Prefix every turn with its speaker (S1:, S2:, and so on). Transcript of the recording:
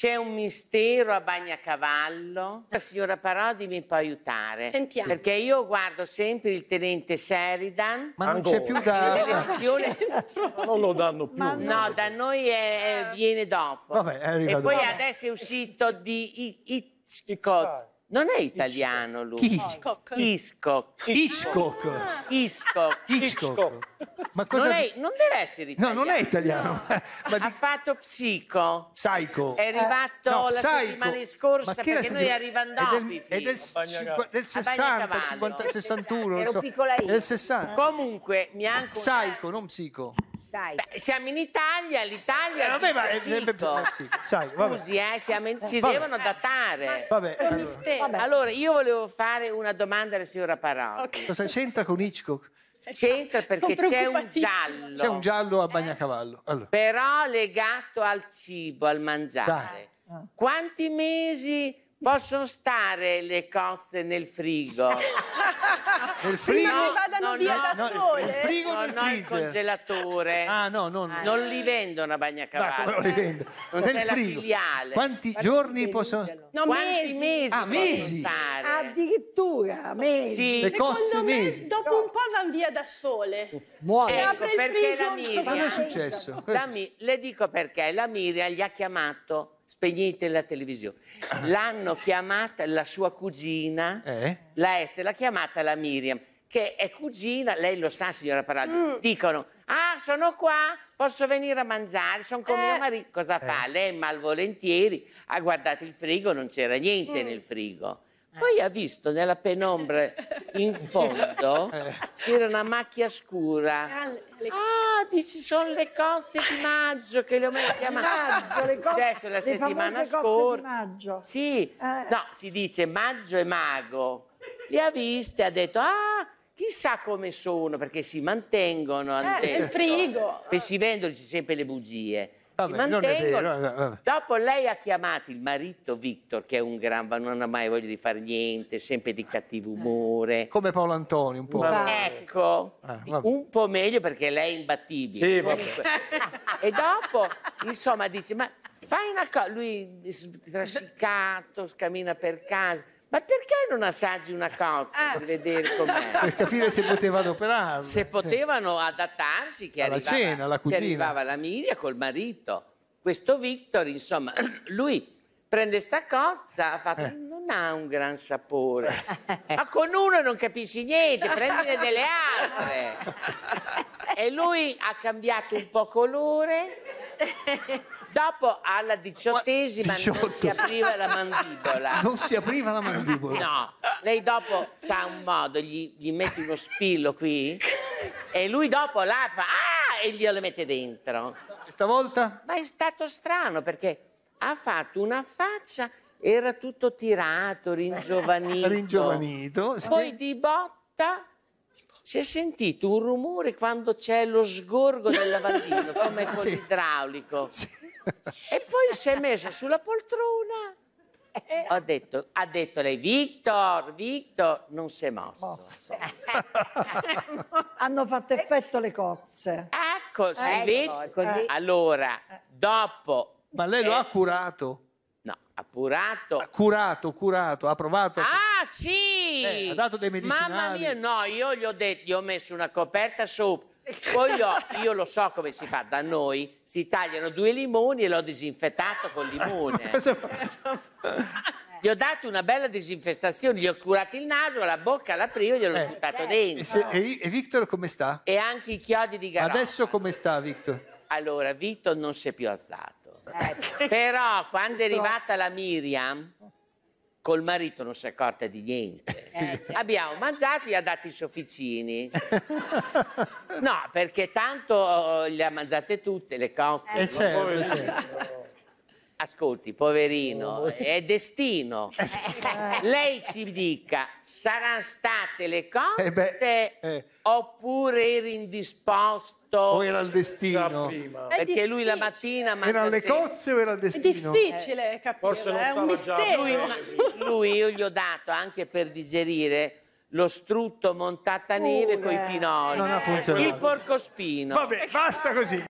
S1: C'è un mistero a Bagnacavallo. La signora Parodi mi può aiutare. Sentiamo. Perché io guardo sempre il tenente Sheridan. Ma non Ancora. c'è più da... Ma non lo danno più. No, no, da noi è, viene dopo. Vabbè, e poi vabbè. adesso è uscito di Hitchcock. Non è italiano lui. Hitchcock. Hitchcock. Hitchcock. Hitchcock. Hitchcock. Ma cosa... non, è, non deve essere italiano. No, non è italiano. No. Di... Ha fatto psico. Psycho. È arrivato eh, no, la psycho. settimana scorsa perché settimana... noi arrivando È del, è del, cinqu... del 60, 50, 61. Ero so. piccola io. del 60. Comunque, mi ha anche... Psycho, non psico sai. Beh, siamo in Italia, l'Italia. Eh, vabbè, è sempre più. Sì, sai, vabbè. Scusi, eh, siamo in... si eh, vabbè. devono datare. Eh, vabbè, allora. allora. io volevo fare una domanda alla signora Parodi. Okay. Cosa c'entra con Hitchcock? C'entra perché c'è un giallo. C'è un giallo a eh? bagnacavallo. Allora. Però legato al cibo, al mangiare. Dai. Ah. Ah. Quanti mesi possono stare le cozze nel frigo? Nel frigo? Prima che vadano no, via no, da no, sole? Nel frigo o nel no, il congelatore. Ah, no, non... Ah. non li vendono a bagnacavallo. non li vendono.
S2: Eh. Nel frigo. Filiale. Quanti, Quanti
S1: giorni possono... No, Quanti mesi. mesi ah, mesi? Addirittura, mesi. Sì. Le cozze, mesi. dopo un po' vanno via da sole. Muore. Ecco, perché frigo, la Miriam... Ma cosa è successo? Mi... Le dico perché, la Miriam gli ha chiamato spegnete la televisione. L'hanno chiamata la sua cugina, eh? la Este, l'ha chiamata la Miriam, che è cugina, lei lo sa signora Paraldi, mm. dicono, ah sono qua, posso venire a mangiare, sono con eh. mio marito. Cosa eh. fa? Lei malvolentieri ha guardato il frigo, non c'era niente mm. nel frigo. Eh. Poi ha visto nella penombra in fondo eh. c'era una macchia scura le... Ah, dici, sono le cose di maggio che le ho messe a maggio. le cose, cioè, la le settimana scorsa. maggio. Sì, eh. no, si dice maggio e mago. Le ha viste, ha detto, ah, chissà come sono, perché si mantengono. Eh, nel frigo. si vendono sempre le bugie. Vabbè, mantengono. Vero, Dopo lei ha chiamato il marito Victor, che è un gran, non ha mai voglia di fare niente, sempre di cattivo eh. umore. Come Paolo Antonio, un po'. Ecco, ah, un po' meglio perché lei è imbattibile. Sì, e dopo, insomma, dice, ma fai una cosa, lui trascicato, cammina per casa ma perché non assaggi una cozza ah. per vedere com'è? Per capire se poteva adoperarla. Se potevano adattarsi che, alla arrivava, cena, alla cucina che arrivava la Miria col marito. Questo Victor, insomma, lui prende sta cozza, fa, eh. non ha un gran sapore. ma con uno non capisci niente, prendine delle altre. e lui ha cambiato un po' colore Dopo alla diciottesima 18. non si apriva la mandibola. Non si apriva la mandibola? No, lei dopo sa un modo, gli, gli metti uno spillo qui e lui dopo là fa ah! e glielo mette dentro. Questa volta? Ma è stato strano perché ha fatto una faccia, era tutto tirato, ringiovanito. ringiovanito, sì. Poi di botta si è sentito un rumore quando c'è lo sgorgo del lavandino, come con sì. l'idraulico. Sì. E poi si è messa sulla poltrona e ho detto, ha detto lei, Victor, Victor, non si è mosso. mosso. Hanno fatto effetto le cozze. Ecco, si ecco, vede? Così. Allora, eh. dopo... Ma lei lo eh, ha curato? No, appurato. Ha curato, curato, ha provato. Ah, sì! Eh, ha dato dei medicinali. Mamma mia, no, io gli ho, detto, gli ho messo una coperta sopra. Poi io, io lo so come si fa da noi, si tagliano due limoni e l'ho disinfettato col limone. gli ho dato una bella disinfestazione, gli ho curato il naso, la bocca, l'aprivo e gliel'ho eh, buttato certo. dentro. E, se, e, e, Victor come sta? E anche i chiodi di garofano. Adesso come sta Victor? Allora, Victor non si è più alzato. Ecco. Però quando è ecco. arrivata la Miriam, col marito non si è accorta di niente. Eh, certo. Abbiamo mangiato, e gli ha dato i sofficini. no, perché tanto eh, le ha mangiate tutte le confie. Eh, certo, certo ascolti, poverino, oh. è destino. Lei ci dica, saranno state le eh cose eh beh, eh. oppure eri indisposto? O era il destino? Perché lui la mattina... era le cozze o era il destino? È difficile eh. capire, Forse non è un mistero. Lui, lui io gli ho dato anche per digerire lo strutto montata neve con i pinoli, eh. il porcospino. Vabbè, basta così.